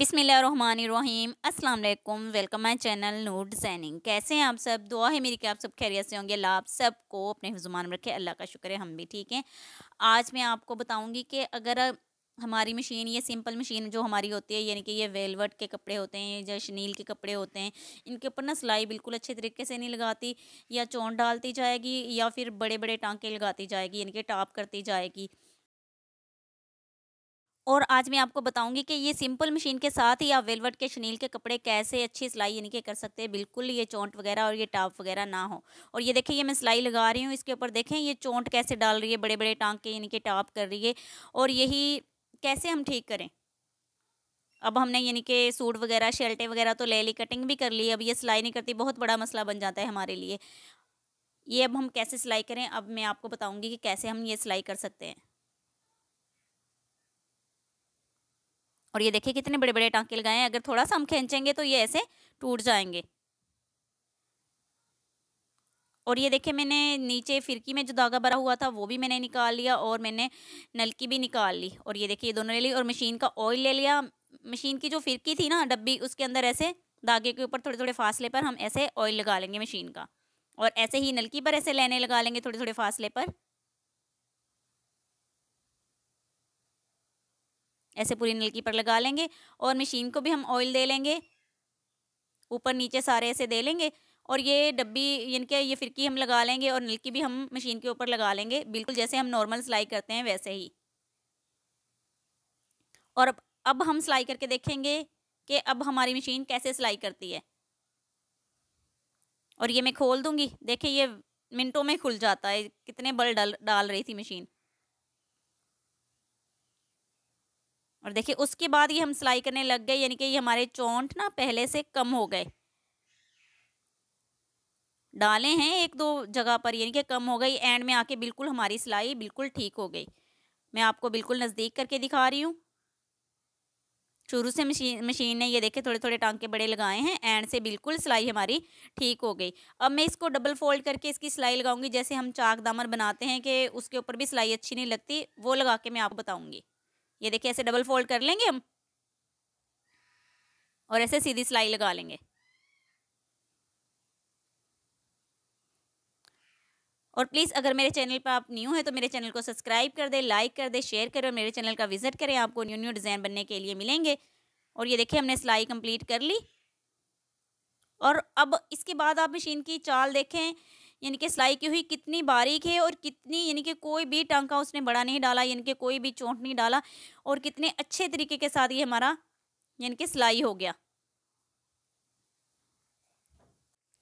बिसमीम अस्सलाम welcome my channel नूट डिज़ाइनिंग कैसे हैं आप सब दुआ है मेरी कि आप सब खैरियत से होंगे अल्लाह आप सबको अपने हिफुमान में रखे अल्लाह का शुक्र है हम भी ठीक हैं आज मैं आपको बताऊंगी कि अगर हमारी मशीन ये सिंपल मशीन जो हमारी होती है यानी कि ये वेलवट के कपड़े होते हैं या शनील के कपड़े होते हैं इनके ऊपर ना सिलाई बिल्कुल अच्छे तरीके से नहीं लगाती या चोट डालती जाएगी या फिर बड़े बड़े टाँके लगाती जाएगी यानी कि टाप करती जाएगी और आज मैं आपको बताऊंगी कि ये सिंपल मशीन के साथ ही आप वेलवेट के शनील के कपड़े कैसे अच्छी सिलाई यानी कि कर सकते हैं बिल्कुल ये चोंट वगैरह और ये टॉप वगैरह ना हो और ये देखिए ये मैं सिलाई लगा रही हूँ इसके ऊपर देखें ये चोंट कैसे डाल रही है बड़े बड़े टांग के यानी कि टॉप कर रही है और यही कैसे हम ठीक करें अब हमने यानी कि सूट वगैरह शर्टें वगैरह तो ले ली कटिंग भी कर ली अब ये सिलाई नहीं करती बहुत बड़ा मसला बन जाता है हमारे लिए ये अब हम कैसे सिलाई करें अब मैं आपको बताऊंगी कि कैसे हम ये सिलाई कर सकते हैं और ये देखिए कितने बड़े बड़े टाँके लगाए हैं अगर थोड़ा सा हम खींचेंगे तो ये ऐसे टूट जाएंगे और ये देखिए मैंने नीचे फिरकी में जो धागा भरा हुआ था वो भी मैंने निकाल लिया और मैंने नलकी भी निकाल ली और ये देखिए ये दोनों ले ली और मशीन का ऑयल ले लिया मशीन की जो फिरकी थी ना डब्बी उसके अंदर ऐसे धागे के ऊपर थोड़े थोड़े फासले पर हम ऐसे ऑयल लगा लेंगे मशीन का और ऐसे ही नलकी पर ऐसे लेने लगा लेंगे थोड़े थोड़े फासले पर ऐसे पूरी नलकी पर लगा लेंगे और मशीन को भी हम ऑयल दे लेंगे ऊपर नीचे सारे ऐसे दे लेंगे और ये डब्बी यानी कि ये फिरकी हम लगा लेंगे और नलकी भी हम मशीन के ऊपर लगा लेंगे बिल्कुल जैसे हम नॉर्मल सिलाई करते हैं वैसे ही और अब अब हम सिलाई करके देखेंगे कि अब हमारी मशीन कैसे सिलाई करती है और ये मैं खोल दूंगी देखिए ये मिनटों में खुल जाता है कितने बल डाल डाल रही थी मशीन और देखिए उसके बाद ये हम सिलाई करने लग गए यानी कि ये हमारे चौंठ ना पहले से कम हो गए डाले हैं एक दो जगह पर यानी कि कम हो गई एंड में आके बिल्कुल हमारी सिलाई बिल्कुल ठीक हो गई मैं आपको बिल्कुल नज़दीक करके दिखा रही हूँ शुरू से मशीन मशीन ने ये देखे थोड़े थोड़े टांके बड़े लगाए हैं एंड से बिल्कुल सिलाई हमारी ठीक हो गई अब मैं इसको डबल फोल्ड करके इसकी सिलाई लगाऊंगी जैसे हम चाक दामर बनाते हैं कि उसके ऊपर भी सिलाई अच्छी नहीं लगती वो लगा के मैं आपको बताऊंगी ये देखिए ऐसे डबल फोल्ड कर लेंगे हम और ऐसे सीधी सिलाई लगा लेंगे और प्लीज़ अगर मेरे चैनल पर आप न्यू हैं तो मेरे चैनल को सब्सक्राइब कर दें लाइक कर दें शेयर करें और मेरे चैनल का विज़िट करें आपको न्यू न्यू डिज़ाइन बनने के लिए मिलेंगे और ये देखिए हमने सिलाई कंप्लीट कर ली और अब इसके बाद आप मशीन की चाल देखें यानी कि सिलाई की हुई कितनी बारीक है और कितनी यानी कि कोई भी टांका उसने बड़ा नहीं डाला यानी कि कोई भी चोट नहीं डाला और कितने अच्छे तरीके के साथ ये हमारा यानी कि सिलाई हो गया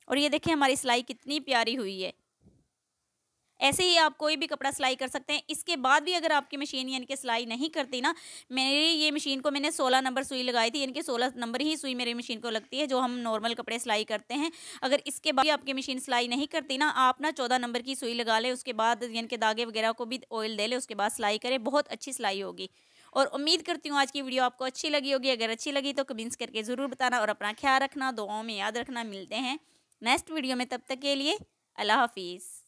और ये देखिए हमारी सिलाई कितनी प्यारी हुई है ऐसे ही आप कोई भी कपड़ा सिलाई कर सकते हैं इसके बाद भी अगर आपकी मशीन यानी कि सिलाई नहीं करती ना मेरी ये मशीन को मैंने सोलह नंबर सुई लगाई थी यानी कि सोलह नंबर ही सुई मेरी मशीन को लगती है जो हम नॉर्मल कपड़े सिलाई करते हैं अगर इसके बाद भी आपकी मशीन सिलाई नहीं करती ना आप ना चौदह नंबर की सुई लगा ले उसके बाद यानी कि दागे वगैरह को भी ऑयल दे ले उसके बाद सिलाई करें बहुत अच्छी सिलाई होगी और उम्मीद करती हूँ आज की वीडियो आपको अच्छी लगी होगी अगर अच्छी लगी तो कमेंट्स करके ज़रूर बताना और अपना ख्याल रखना दुआओं में याद रखना मिलते हैं नेक्स्ट वीडियो में तब तक के लिए अल्लाह हाफिज़